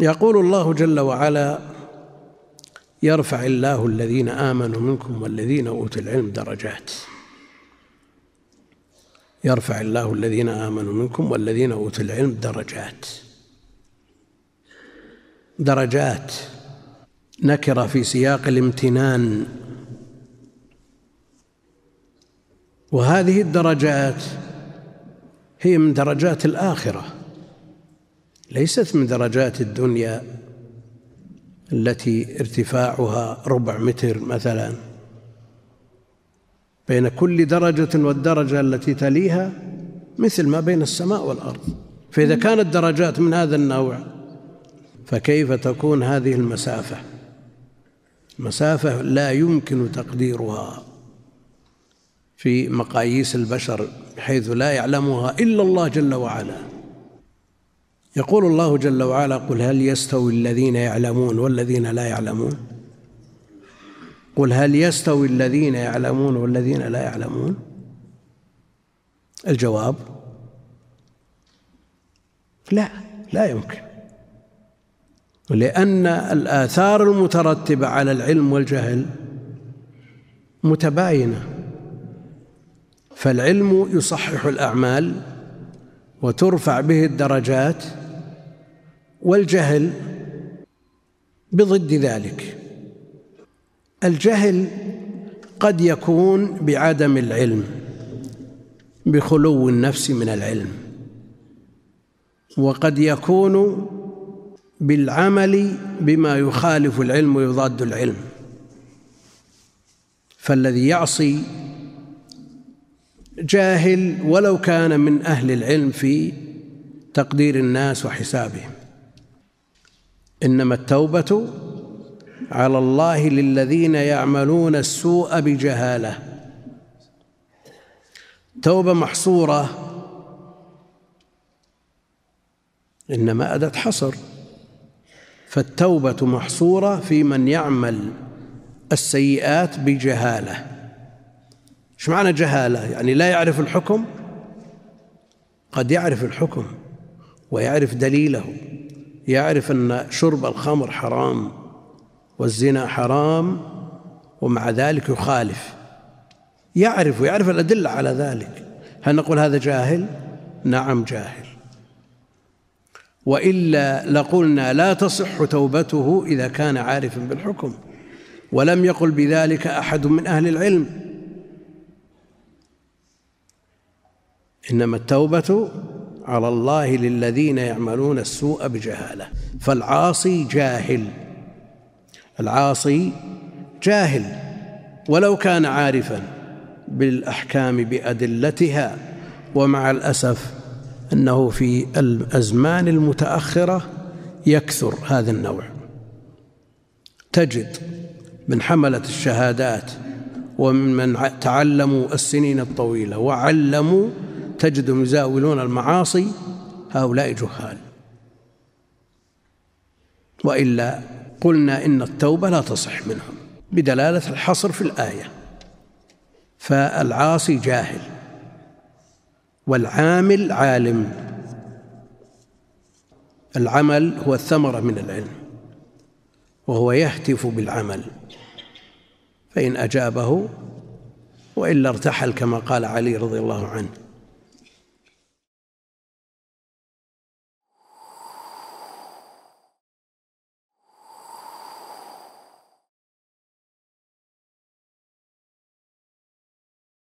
يقول الله جل وعلا يرفع الله الذين امنوا منكم والذين اوتوا العلم درجات يرفع الله الذين امنوا منكم والذين اوتوا العلم درجات درجات نكره في سياق الامتنان وهذه الدرجات هي من درجات الاخره ليست من درجات الدنيا التي ارتفاعها ربع متر مثلا بين كل درجة والدرجة التي تليها مثل ما بين السماء والأرض فإذا كانت درجات من هذا النوع فكيف تكون هذه المسافة مسافة لا يمكن تقديرها في مقاييس البشر حيث لا يعلمها إلا الله جل وعلا يقول الله جل وعلا قل هل يستوي الذين يعلمون والذين لا يعلمون قل هل يستوي الذين يعلمون والذين لا يعلمون الجواب لا لا يمكن لأن الآثار المترتبة على العلم والجهل متباينة فالعلم يصحح الأعمال وترفع به الدرجات والجهل بضد ذلك الجهل قد يكون بعدم العلم بخلو النفس من العلم وقد يكون بالعمل بما يخالف العلم ويضاد العلم فالذي يعصي جاهل ولو كان من اهل العلم في تقدير الناس وحسابهم إنما التوبة على الله للذين يعملون السوء بجهالة توبة محصورة إنما أداة حصر فالتوبة محصورة في من يعمل السيئات بجهالة ايش معنى جهالة؟ يعني لا يعرف الحكم قد يعرف الحكم ويعرف دليله يعرف أن شرب الخمر حرام والزنا حرام ومع ذلك يخالف يعرف ويعرف الأدلة على ذلك هل نقول هذا جاهل؟ نعم جاهل وإلا لقلنا لا تصح توبته إذا كان عارفا بالحكم ولم يقل بذلك أحد من أهل العلم إنما التوبة على الله للذين يعملون السوء بجهاله فالعاصي جاهل العاصي جاهل ولو كان عارفا بالاحكام بادلتها ومع الاسف انه في الازمان المتاخره يكثر هذا النوع تجد من حمله الشهادات وممن تعلموا السنين الطويله وعلموا تجدهم يزاولون المعاصي هؤلاء جهال وإلا قلنا إن التوبة لا تصح منهم بدلالة الحصر في الآية فالعاصي جاهل والعامل عالم العمل هو الثمرة من العلم وهو يهتف بالعمل فإن أجابه وإلا ارتحل كما قال علي رضي الله عنه